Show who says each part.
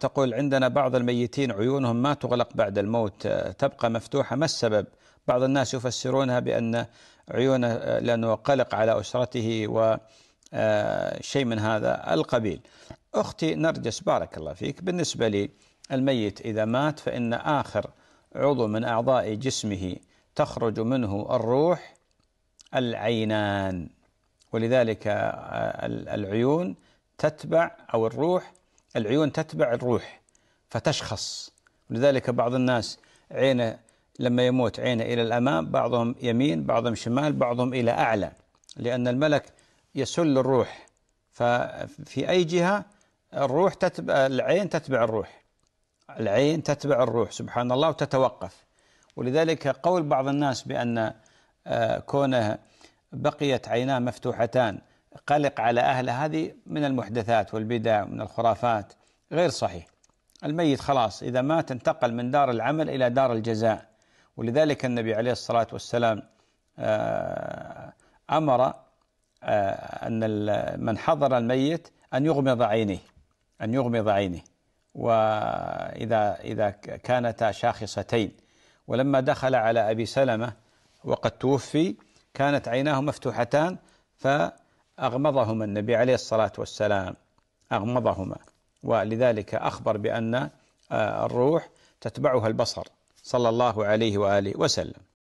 Speaker 1: تقول عندنا بعض الميتين عيونهم ما تغلق بعد الموت آه، تبقى مفتوحة ما السبب بعض الناس يفسرونها بأن عيونه آه، لأنه قلق على أسرته و آه، شيء من هذا القبيل أختي نرجس بارك الله فيك بالنسبة لي الميت إذا مات فإن آخر عضو من أعضاء جسمه تخرج منه الروح العينان ولذلك العيون تتبع أو الروح العيون تتبع الروح فتشخص لذلك بعض الناس عينه لما يموت عينه إلى الأمام بعضهم يمين بعضهم شمال بعضهم إلى أعلى لأن الملك يسل الروح ففي أي جهة الروح تتبع العين تتبع الروح العين تتبع الروح سبحان الله وتتوقف ولذلك قول بعض الناس بأن آه، كونه بقيت عيناه مفتوحتان قلق على أهل هذه من المحدثات والبدع ومن الخرافات غير صحيح الميت خلاص إذا مات انتقل من دار العمل إلى دار الجزاء ولذلك النبي عليه الصلاة والسلام آه، أمر آه، أن من حضر الميت أن يغمض عينيه أن يغمض عينيه وإذا إذا كانتا شاخصتين ولما دخل على أبي سلمة وقد توفي كانت عيناه مفتوحتان ف أغمضهما النبي عليه الصلاة والسلام أغمضهما ولذلك أخبر بأن آه، الروح تتبعها البصر صلى الله عليه وآله وسلم